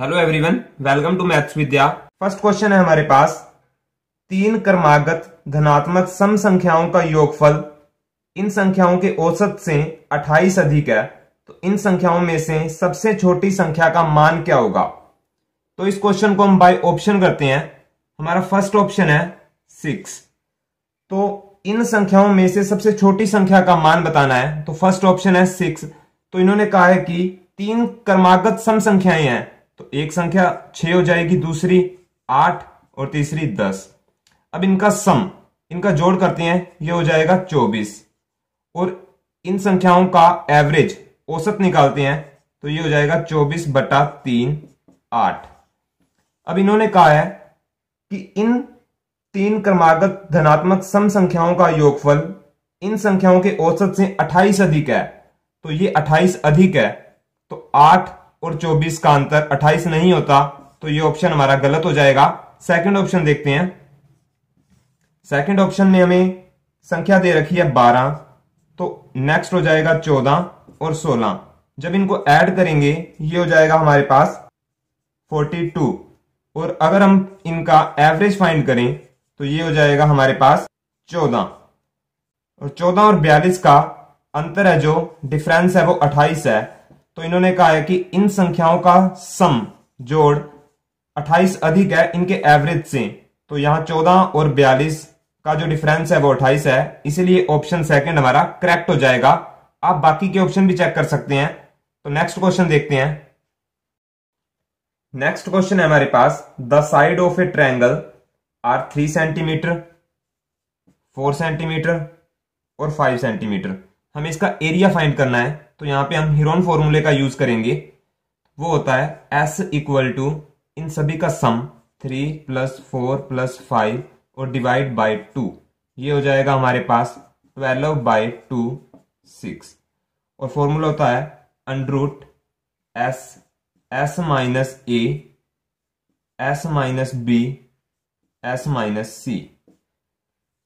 hello everyone welcome to maths Vidya first question है हमारे पास तीन कर्मागत धनात्मक सम संख्याओं का योगफल इन संख्याओं के औसत से 28 अधिक है तो इन संख्याओं में से सबसे छोटी संख्या का मान क्या होगा तो इस क्वेश्चन को हम बाय ऑप्शन करते हैं हमारा फर्स्ट ऑप्शन है सिक्स तो इन संख्याओं में से सबसे छोटी संख्या का मान बताना है तो फर्स्ट ऑप्शन है सिक्स तो इन्होंने कहा है कि तीन कर्मागत सम संख्याएं हैं तो एक संख्या छ हो जाएगी दूसरी आठ और तीसरी दस अब इनका सम इनका जोड़ करते हैं ये हो जाएगा चौबीस और इन संख्याओं का एवरेज औसत निकालते हैं तो ये हो जाएगा चौबीस बटा तीन आठ अब इन्होंने कहा है कि इन तीन क्रमागत धनात्मक सम संख्याओं का योगफल इन संख्याओं के औसत से अट्ठाईस अधिक है तो ये अट्ठाईस अधिक है तो आठ और 24 का अंतर 28 नहीं होता तो ये ऑप्शन हमारा गलत हो जाएगा सेकंड ऑप्शन देखते हैं सेकंड ऑप्शन में हमें संख्या दे रखी है 12 तो नेक्स्ट हो जाएगा 14 और 16 जब इनको ऐड करेंगे ये हो जाएगा हमारे पास 42 और अगर हम इनका एवरेज फाइंड करें तो ये हो जाएगा हमारे पास चौदह और चौदह और बयालीस का अंतर है जो डिफरेंस है वो 28 है तो इन्होंने कहा है कि इन संख्याओं का सम जोड़ 28 अधिक है इनके एवरेज से तो यहां 14 और 42 का जो डिफरेंस है वो 28 है इसीलिए ऑप्शन सेकंड हमारा करेक्ट हो जाएगा आप बाकी के ऑप्शन भी चेक कर सकते हैं तो नेक्स्ट क्वेश्चन देखते हैं नेक्स्ट क्वेश्चन है हमारे पास the side of a triangle are three centimetre four centimetre और फाइव सेंटीमीटर हमें इसका एरिया फाइंड करना है तो यहां पे हम हिरोन फॉर्मूले का यूज करेंगे वो होता है एस इक्वल टू इन सभी का sum three plus four plus five और डिवाइड बाई टू ये हो जाएगा हमारे पास ट्वेल्व बाई टू सिक्स और फॉर्मूला होता है under root S S minus A S minus B S minus C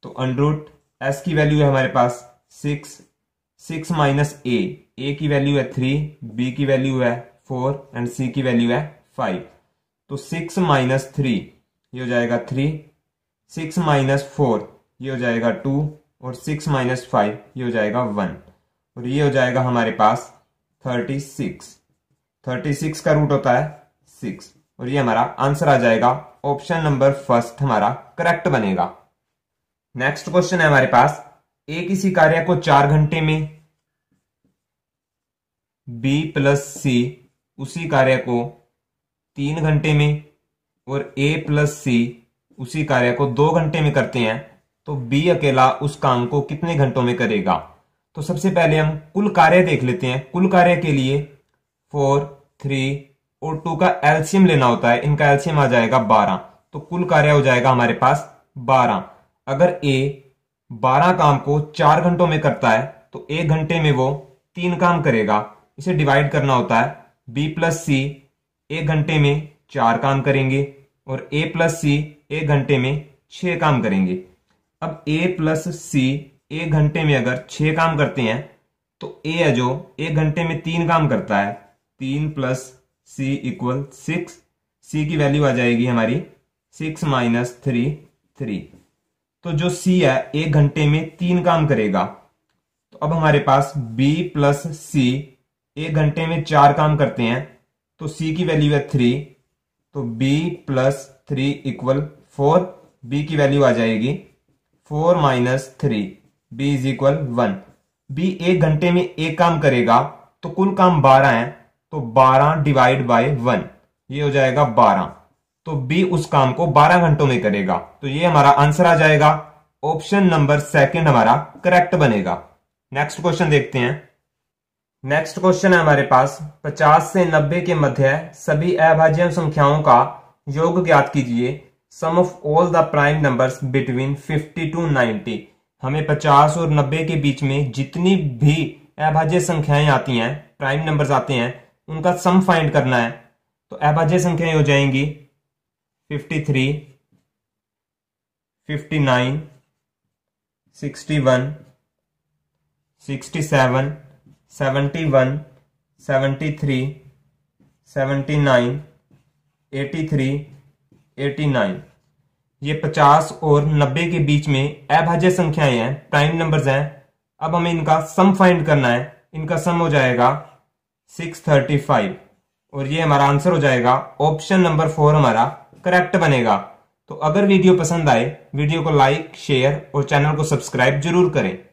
तो अंडरूट एस की वैल्यू है हमारे पास six six minus A A की वैल्यू है थ्री बी की वैल्यू है फोर एंड सी की वैल्यू है फाइव तो सिक्स माइनस थ्री ये हो जाएगा थ्री सिक्स माइनस फोर ये हो जाएगा टू और सिक्स माइनस फाइव ये हो जाएगा वन और ये हो जाएगा हमारे पास थर्टी सिक्स थर्टी सिक्स का रूट होता है सिक्स और ये हमारा आंसर आ जाएगा ऑप्शन नंबर फर्स्ट हमारा करेक्ट बनेगा नेक्स्ट क्वेश्चन है हमारे पास ए किसी कार्य को चार घंटे में बी प्लस सी उसी कार्य को तीन घंटे में और ए प्लस सी उसी कार्य को दो घंटे में करते हैं तो बी अकेला उस काम को कितने घंटों में करेगा तो सबसे पहले हम कुल कार्य देख लेते हैं कुल कार्य के लिए फोर थ्री और टू का एल्शियम लेना होता है इनका एल्शियम आ जाएगा बारह तो कुल कार्य हो जाएगा हमारे पास बारह अगर ए बारह काम को चार घंटों में करता है तो एक घंटे में वो तीन काम करेगा इसे डिवाइड करना होता है बी प्लस सी एक घंटे में चार काम करेंगे और ए प्लस सी एक घंटे में छह काम करेंगे अब ए प्लस सी एक घंटे में अगर छह काम करते हैं तो ए है जो एक घंटे में तीन काम करता है तीन plus C equal six C की वैल्यू आ जाएगी हमारी सिक्स माइनस थ्री थ्री तो जो सी है एक घंटे में तीन काम करेगा तो अब हमारे पास बी प्लस सी एक घंटे में चार काम करते हैं तो सी की वैल्यू है थ्री तो B plus three equal four B की वैल्यू आ जाएगी four minus three B is equal one B एक घंटे में एक काम करेगा तो कुल काम बारह है तो बारह डिवाइड बाय वन ये हो जाएगा बारह तो बी उस काम को 12 घंटों में करेगा तो ये हमारा आंसर आ जाएगा ऑप्शन नंबर सेकंड हमारा करेक्ट बनेगा नेक्स्ट क्वेश्चन देखते हैं नेक्स्ट क्वेश्चन है हमारे पास 50 से 90 के मध्य सभी अभाज्य संख्याओं का योग ज्ञात कीजिए sum of all the prime numbers between 50 to 90 हमें 50 और 90 के बीच में जितनी भी अभाज्य संख्याएं आती हैं प्राइम नंबर्स आते हैं उनका सम फाइंड करना है तो अभाज्य संख्याएं हो जाएंगी fifty three fifty nine sixty one sixty seven seventy one seventy three seventy nine eighty three eighty nine ये पचास और नब्बे के बीच में अभाज्य संख्याएं हैं प्राइम नंबर्स हैं अब हमें इनका सम फाइंड करना है इनका सम हो जाएगा सिक्स थर्टी फाइव और ये हमारा आंसर हो जाएगा ऑप्शन नंबर फोर हमारा करेक्ट बनेगा तो अगर वीडियो पसंद आए वीडियो को लाइक शेयर और चैनल को सब्सक्राइब जरूर करें